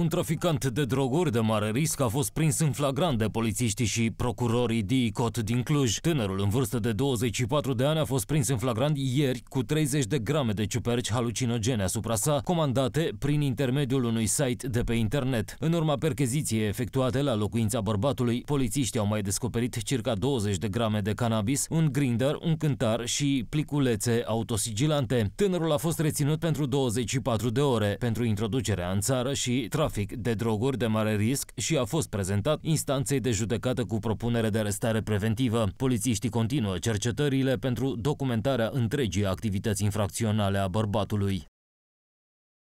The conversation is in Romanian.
Un traficant de droguri de mare risc a fost prins în flagrant de polițiștii și procurorii DICOT din Cluj. Tânărul în vârstă de 24 de ani a fost prins în flagrant ieri cu 30 de grame de ciuperci halucinogene asupra sa, comandate prin intermediul unui site de pe internet. În urma percheziției efectuate la locuința bărbatului, polițiștii au mai descoperit circa 20 de grame de cannabis, un grinder, un cântar și pliculețe autosigilante. Tânărul a fost reținut pentru 24 de ore pentru introducerea în țară și trafic de droguri de mare risc și a fost prezentat instanței de judecată cu propunere de arestare preventivă. Polițiștii continuă cercetările pentru documentarea întregii activități infracționale a bărbatului.